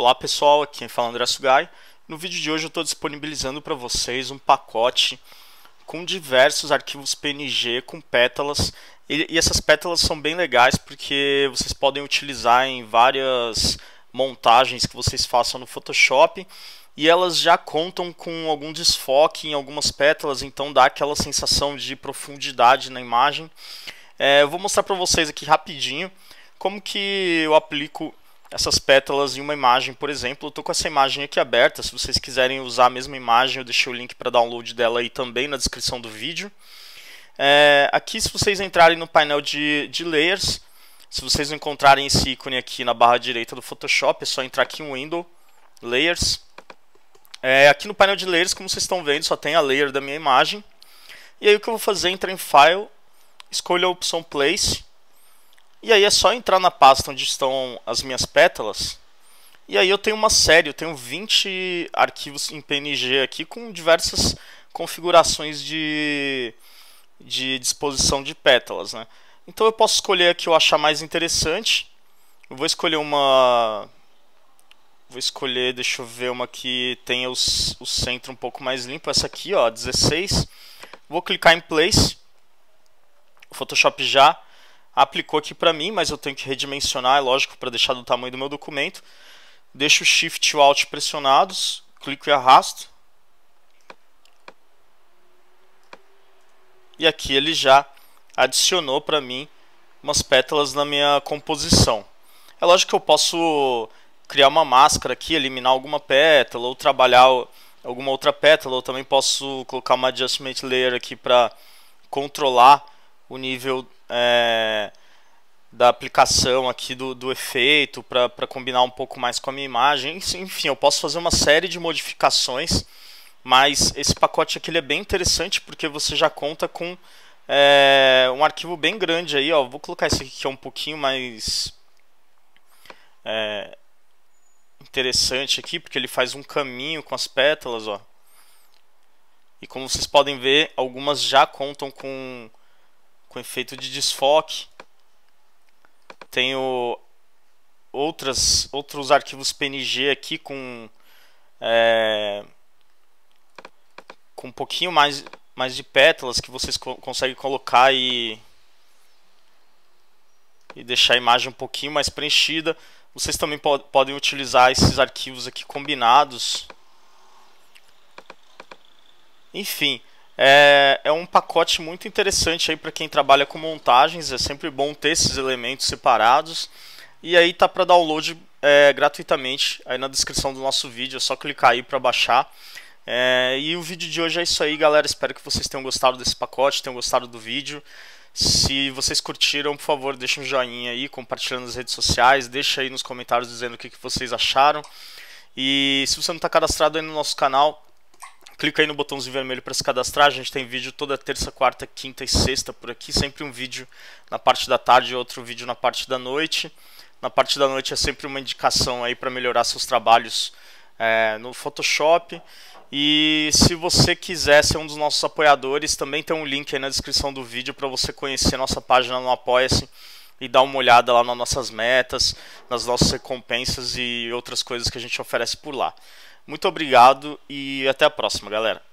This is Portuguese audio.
Olá pessoal, aqui quem fala é André Sugai. No vídeo de hoje eu estou disponibilizando para vocês um pacote com diversos arquivos PNG com pétalas e, e, essas pétalas são bem legais porque vocês podem utilizar em várias montagens que vocês façam no Photoshop e elas já contam com algum desfoque em algumas pétalas, então dá aquela sensação de profundidade na imagem. É, eu vou mostrar para vocês aqui rapidinho como que eu aplico essas pétalas em uma imagem, por exemplo. Eu estou com essa imagem aqui aberta. Se vocês quiserem usar a mesma imagem, eu deixei o link para download dela aí também na descrição do vídeo. É, aqui, se vocês entrarem no painel de, de layers, se vocês encontrarem esse ícone aqui na barra direita do Photoshop, é só entrar aqui em Window, Layers. É, aqui no painel de Layers, como vocês estão vendo, só tem a layer da minha imagem. E aí o que eu vou fazer é entrar em File, escolho a opção Place e aí é só entrar na pasta onde estão as minhas pétalas. E aí eu tenho uma série, eu tenho 20 arquivos em PNG aqui com diversas configurações de, de disposição de pétalas. Né? Então eu posso escolher a que eu achar mais interessante. Eu vou escolher uma. Vou escolher, deixa eu ver, uma que tenha os, o centro um pouco mais limpo. Essa aqui, ó, 16. Vou clicar em Place. O Photoshop já aplicou aqui para mim, mas eu tenho que redimensionar, é lógico, para deixar do tamanho do meu documento. Deixo o Shift e o Alt pressionados, clico e arrasto. E aqui ele já adicionou para mim umas pétalas na minha composição. É lógico que eu posso criar uma máscara aqui, eliminar alguma pétala ou trabalhar alguma outra pétala. ou também posso colocar uma adjustment layer aqui para controlar o nível é, da aplicação aqui do, do efeito para combinar um pouco mais com a minha imagem. Enfim, eu posso fazer uma série de modificações, mas esse pacote aqui é bem interessante porque você já conta com é, um arquivo bem grande aí. Ó. Vou colocar esse aqui que é um pouquinho mais é, interessante aqui, porque ele faz um caminho com as pétalas. Ó. E como vocês podem ver, algumas já contam com com efeito de desfoque. Tenho outras, outros arquivos PNG aqui com, é, com um pouquinho mais, mais de pétalas que vocês co conseguem colocar e, e deixar a imagem um pouquinho mais preenchida. Vocês também podem utilizar esses arquivos aqui combinados. Enfim, é, é um pacote muito interessante aí para quem trabalha com montagens. É sempre bom ter esses elementos separados. E aí tá para download é, gratuitamente aí na descrição do nosso vídeo. É só clicar aí para baixar. É, e o vídeo de hoje é isso aí, galera. Espero que vocês tenham gostado desse pacote, tenham gostado do vídeo. Se vocês curtiram, por favor, deixem um joinha aí, compartilhando nas redes sociais, deixa aí nos comentários dizendo o que, que vocês acharam. E se você não está cadastrado aí no nosso canal, clica aí no botãozinho vermelho para se cadastrar. A gente tem vídeo toda terça, quarta, quinta e sexta por aqui. Sempre um vídeo na parte da tarde e outro vídeo na parte da noite. Na parte da noite é sempre uma indicação aí para melhorar seus trabalhos é, no Photoshop. E se você quiser ser um dos nossos apoiadores, também tem um link aí na descrição do vídeo para você conhecer nossa página no Apoia-se e dar uma olhada lá nas nossas metas, nas nossas recompensas e outras coisas que a gente oferece por lá. Muito obrigado e até a próxima, galera.